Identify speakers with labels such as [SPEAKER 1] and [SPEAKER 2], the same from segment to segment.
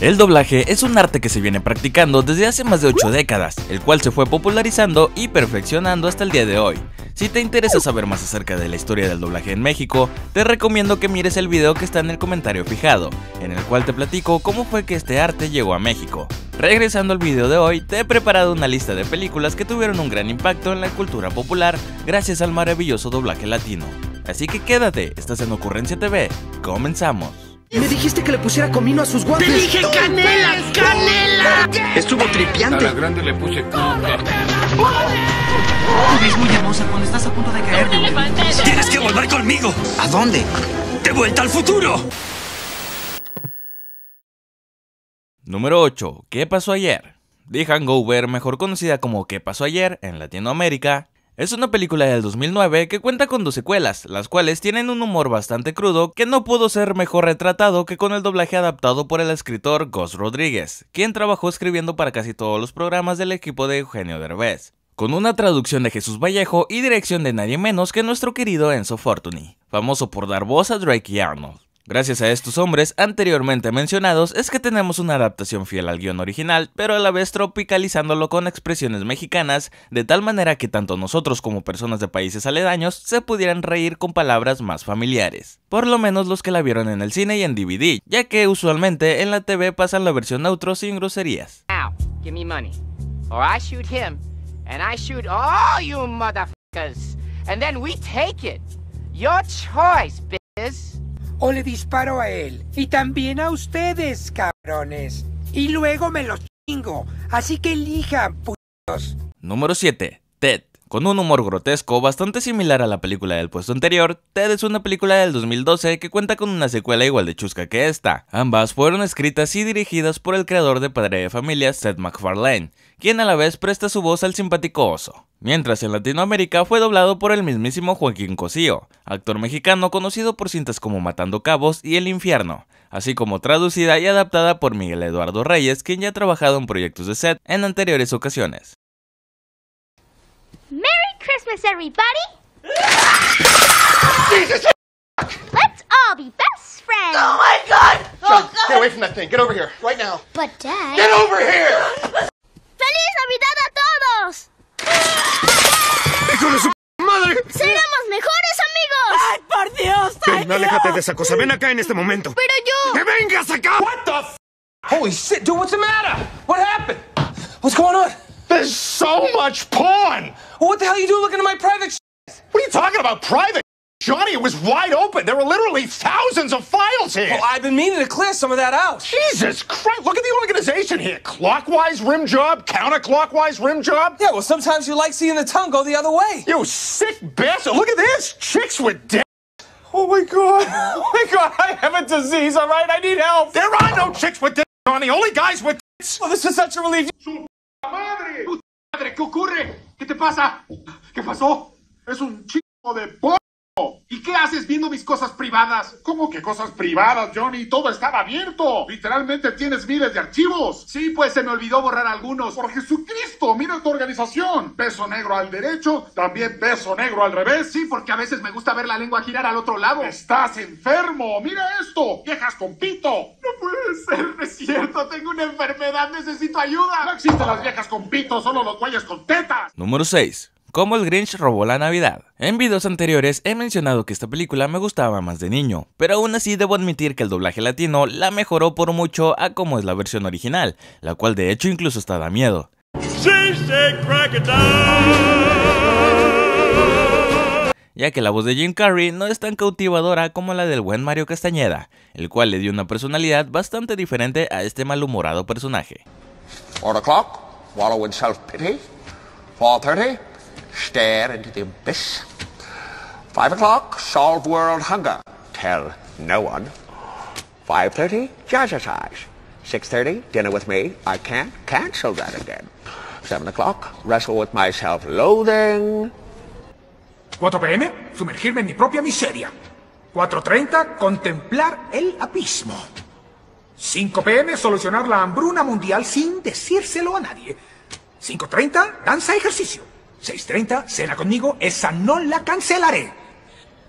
[SPEAKER 1] El doblaje es un arte que se viene practicando desde hace más de 8 décadas, el cual se fue popularizando y perfeccionando hasta el día de hoy. Si te interesa saber más acerca de la historia del doblaje en México, te recomiendo que mires el video que está en el comentario fijado, en el cual te platico cómo fue que este arte llegó a México. Regresando al video de hoy, te he preparado una lista de películas que tuvieron un gran impacto en la cultura popular gracias al maravilloso doblaje latino. Así que quédate, estás en Ocurrencia TV, comenzamos. Me dijiste que le pusiera comino a sus guantes. ¡Te dije canela! ¡Canela! Estuvo tripiante. A la grande le puse muy hermosa cuando estás a punto de caer. ¡Tienes que volver conmigo! ¿A dónde? ¡De vuelta al futuro! Número 8. ¿Qué pasó ayer? The Hangover, mejor conocida como ¿Qué pasó ayer? en Latinoamérica, es una película del 2009 que cuenta con dos secuelas, las cuales tienen un humor bastante crudo que no pudo ser mejor retratado que con el doblaje adaptado por el escritor Gus Rodríguez, quien trabajó escribiendo para casi todos los programas del equipo de Eugenio Derbez con una traducción de Jesús Vallejo y dirección de nadie menos que nuestro querido Enzo Fortuny, famoso por dar voz a Drake y Arnold. Gracias a estos hombres anteriormente mencionados es que tenemos una adaptación fiel al guión original, pero a la vez tropicalizándolo con expresiones mexicanas, de tal manera que tanto nosotros como personas de países aledaños se pudieran reír con palabras más familiares. Por lo menos los que la vieron en el cine y en DVD, ya que usualmente en la TV pasan la versión neutro sin groserías. Your choice, o le disparo a él. Y también a ustedes, cabrones. Y luego me los chingo. Así que elijan, putos. Número 7. Ted. Con un humor grotesco bastante similar a la película del puesto anterior, Ted es una película del 2012 que cuenta con una secuela igual de chusca que esta. Ambas fueron escritas y dirigidas por el creador de Padre de Familia, Seth MacFarlane, quien a la vez presta su voz al simpático oso. Mientras en Latinoamérica fue doblado por el mismísimo Joaquín Cosío, actor mexicano conocido por cintas como Matando Cabos y El Infierno, así como traducida y adaptada por Miguel Eduardo Reyes, quien ya ha trabajado en proyectos de Seth en anteriores ocasiones. Christmas, everybody! Jesus! Let's all be best friends! Oh my god! Oh John, oh god. get away from that thing. Get over here, right now. But, Dad. Get over here! ¡Feliz Navidad a todos! ¡Hijos ¡Seremos mejores amigos! ¡Ay, por Dios! Ay, Ven, aléjate de esa cosa. Ven acá en este momento. Pero yo. ¡Que vengas acá! What the f Holy shit, dude, what's the matter? What happened? What's going on? There's so much porn! what the hell are you doing looking at my private shit? What are you talking about private? Johnny, it was wide open. There were literally thousands of files here. Well, I've been meaning to clear some of that out. Jesus Christ, look at the organization here. Clockwise rim job, counterclockwise rim job. Yeah, well, sometimes you like seeing the tongue go the other way. You sick bastard. Look at this. Chicks with dick. Oh my god. Oh my god, I have a disease, all right? I need help. There are no chicks with dick, Johnny. Only guys with dicks. Well, oh, this is such a relief. ¿Qué ocurre? ¿Qué te pasa? ¿Qué pasó? Es un chico de... ¿Y qué haces viendo mis cosas privadas? ¿Cómo que cosas privadas, Johnny? Todo estaba abierto. Literalmente tienes miles de archivos. Sí, pues se me olvidó borrar algunos. Por Jesucristo, mira tu organización. Peso negro al derecho, también peso negro al revés. Sí, porque a veces me gusta ver la lengua girar al otro lado. Estás enfermo. Mira esto. Viejas con pito. No puede ser, es cierto. Tengo una enfermedad, necesito ayuda. No existen las viejas con pito, solo los güeyes con tetas. Número 6 cómo el Grinch robó la Navidad. En videos anteriores he mencionado que esta película me gustaba más de niño, pero aún así debo admitir que el doblaje latino la mejoró por mucho a como es la versión original, la cual de hecho incluso está da miedo. ya que la voz de Jim Carrey no es tan cautivadora como la del buen Mario Castañeda, el cual le dio una personalidad bastante diferente a este malhumorado personaje. Stare into the abyss. Five o'clock, solve world hunger. Tell no one. 5.30, jazzercise. 6.30, dinner with me. I can't cancel that again. 7 o'clock, wrestle with myself. loathing 4 p.m., sumergirme en mi propia miseria. 4.30, contemplar el abismo. 5 p.m., solucionar la hambruna mundial sin decírselo a nadie. 5.30, danza ejercicio. 6.30, cena conmigo, esa no la cancelaré.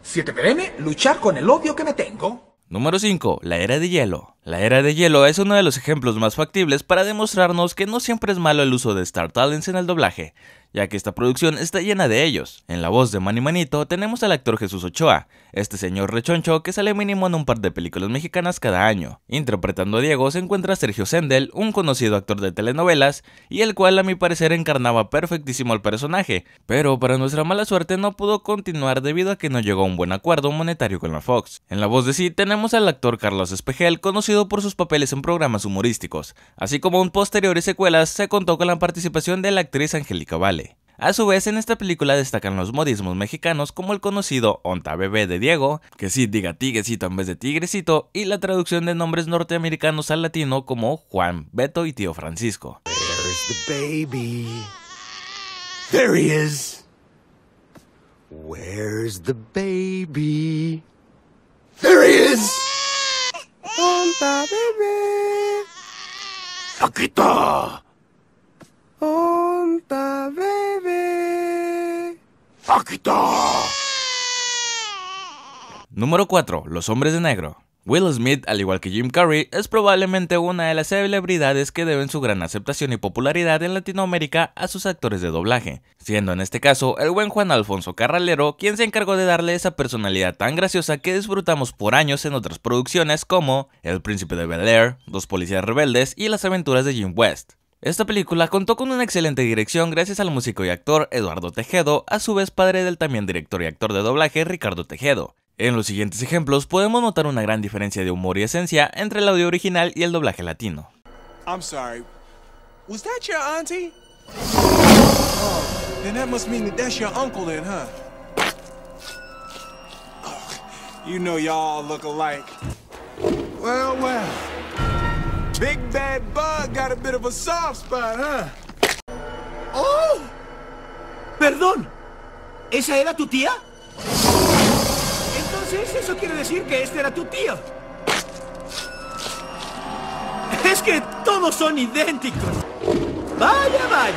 [SPEAKER 1] 7 pm, luchar con el odio que me tengo. Número 5. La era de hielo. La era de hielo es uno de los ejemplos más factibles para demostrarnos que no siempre es malo el uso de Star Talents en el doblaje ya que esta producción está llena de ellos. En la voz de Manny Manito tenemos al actor Jesús Ochoa, este señor rechoncho que sale mínimo en un par de películas mexicanas cada año. Interpretando a Diego se encuentra Sergio Sendel, un conocido actor de telenovelas, y el cual a mi parecer encarnaba perfectísimo al personaje, pero para nuestra mala suerte no pudo continuar debido a que no llegó a un buen acuerdo monetario con la Fox. En la voz de sí tenemos al actor Carlos Espejel, conocido por sus papeles en programas humorísticos, así como en posteriores secuelas se contó con la participación de la actriz Angélica Vale. A su vez, en esta película destacan los modismos mexicanos como el conocido onta bebé de Diego, que sí diga tiguecito en vez de tigrecito, y la traducción de nombres norteamericanos al latino como Juan, Beto y Tío Francisco. the baby. There is. Where's the baby? There is. Oh. Número 4. Los hombres de negro. Will Smith, al igual que Jim Carrey, es probablemente una de las celebridades que deben su gran aceptación y popularidad en Latinoamérica a sus actores de doblaje, siendo en este caso el buen Juan Alfonso Carralero quien se encargó de darle esa personalidad tan graciosa que disfrutamos por años en otras producciones como El Príncipe de Bel Air, Dos Policías Rebeldes y Las Aventuras de Jim West. Esta película contó con una excelente dirección gracias al músico y actor Eduardo Tejedo, a su vez padre del también director y actor de doblaje Ricardo Tejedo. En los siguientes ejemplos podemos notar una gran diferencia de humor y esencia entre el audio original y el doblaje latino. Big bad bug got a bit of a soft spot, huh? ¡Oh! Perdón. ¿Esa era tu tía? Entonces, eso quiere decir que este era tu tío. Es que todos son idénticos. Vaya, vaya.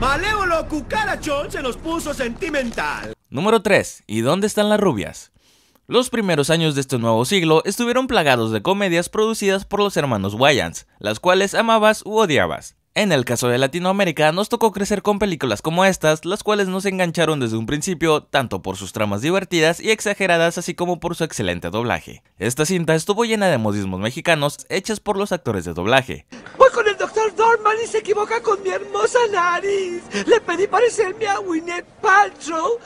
[SPEAKER 1] Malévolo cucarachón se nos puso sentimental. Número 3. ¿Y dónde están las rubias? Los primeros años de este nuevo siglo estuvieron plagados de comedias producidas por los hermanos Wayans, las cuales amabas u odiabas. En el caso de Latinoamérica, nos tocó crecer con películas como estas, las cuales nos engancharon desde un principio, tanto por sus tramas divertidas y exageradas, así como por su excelente doblaje. Esta cinta estuvo llena de modismos mexicanos hechas por los actores de doblaje. Voy con el doctor Dorman y se equivoca con mi hermosa nariz. Le pedí parecerme a Winnet Paltrow,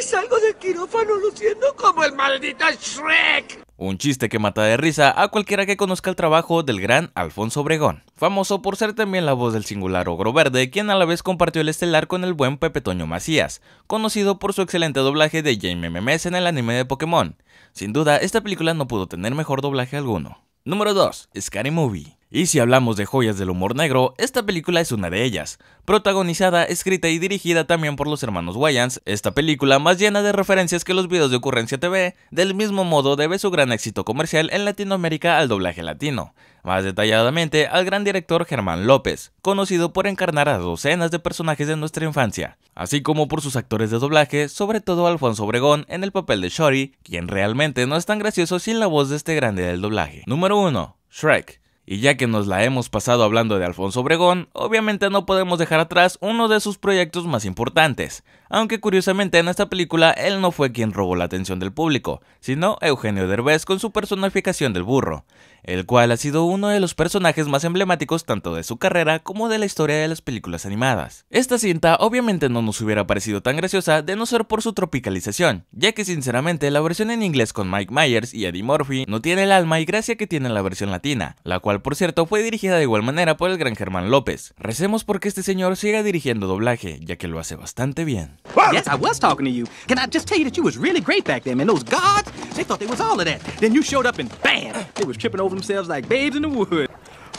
[SPEAKER 1] es algo de quirófano luciendo como el maldito Shrek. Un chiste que mata de risa a cualquiera que conozca el trabajo del gran Alfonso Obregón, famoso por ser también la voz del singular Ogro Verde, quien a la vez compartió el estelar con el buen Pepe Toño Macías, conocido por su excelente doblaje de Jamie Memes en el anime de Pokémon. Sin duda, esta película no pudo tener mejor doblaje alguno. Número 2. Scary Movie y si hablamos de joyas del humor negro, esta película es una de ellas. Protagonizada, escrita y dirigida también por los hermanos Wayans, esta película más llena de referencias que los videos de Ocurrencia TV, del mismo modo debe su gran éxito comercial en Latinoamérica al doblaje latino, más detalladamente al gran director Germán López, conocido por encarnar a docenas de personajes de nuestra infancia, así como por sus actores de doblaje, sobre todo Alfonso Obregón en el papel de Shorty, quien realmente no es tan gracioso sin la voz de este grande del doblaje. Número 1. Shrek y ya que nos la hemos pasado hablando de Alfonso Obregón, obviamente no podemos dejar atrás uno de sus proyectos más importantes, aunque curiosamente en esta película él no fue quien robó la atención del público, sino Eugenio Derbez con su personificación del burro, el cual ha sido uno de los personajes más emblemáticos tanto de su carrera como de la historia de las películas animadas. Esta cinta obviamente no nos hubiera parecido tan graciosa de no ser por su tropicalización, ya que sinceramente la versión en inglés con Mike Myers y Eddie Murphy no tiene el alma y gracia que tiene la versión latina, la cual por cierto fue dirigida de igual manera por el gran Germán López. Recemos porque este señor siga dirigiendo doblaje, ya que lo hace bastante bien. Yes, I was talking to you. Can I just tell you that you was really great back then, man? Those gods, they thought they was all of that. Then you showed up and bam, they was tripping over themselves like babes in the wood.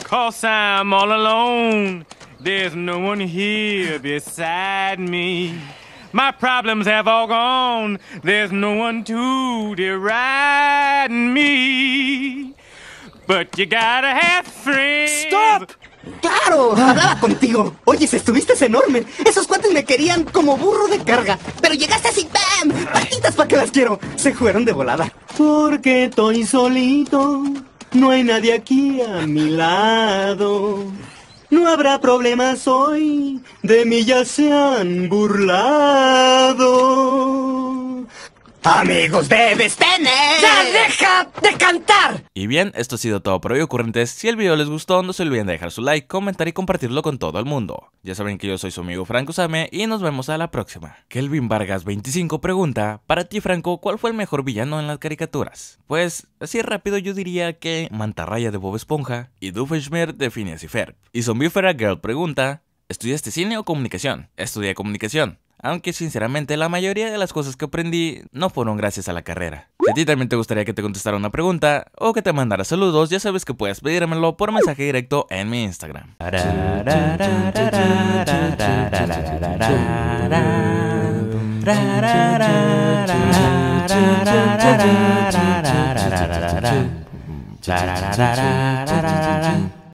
[SPEAKER 1] Cause I'm all alone. There's no one here beside me. My problems have all gone. There's no one to deride me. But you gotta have friends. Stop! ¡Claro! Hablaba contigo. Oye, si estuviste enorme. Esos cuates me querían como burro de carga. Pero llegaste así, ¡bam! ¡Patitas para que las quiero! Se fueron de volada. Porque estoy solito. No hay nadie aquí a mi lado. No habrá problemas hoy. De mí ya se han burlado. Amigos de tener. ¡Ya deja de cantar! Y bien, esto ha sido todo por hoy, ocurrentes. Si el video les gustó, no se olviden de dejar su like, comentar y compartirlo con todo el mundo. Ya saben que yo soy su amigo Franco Same y nos vemos a la próxima. Kelvin Vargas25 pregunta: Para ti, Franco, ¿cuál fue el mejor villano en las caricaturas? Pues, así rápido yo diría que Mantarraya de Bob Esponja y Doofenshmirtz de Phineas y Ferb. Y Zombífera Girl pregunta: ¿Estudiaste cine o comunicación? Estudié comunicación aunque sinceramente la mayoría de las cosas que aprendí no fueron gracias a la carrera. Si a ti también te gustaría que te contestara una pregunta o que te mandara saludos, ya sabes que puedes pedírmelo por mensaje directo en mi Instagram.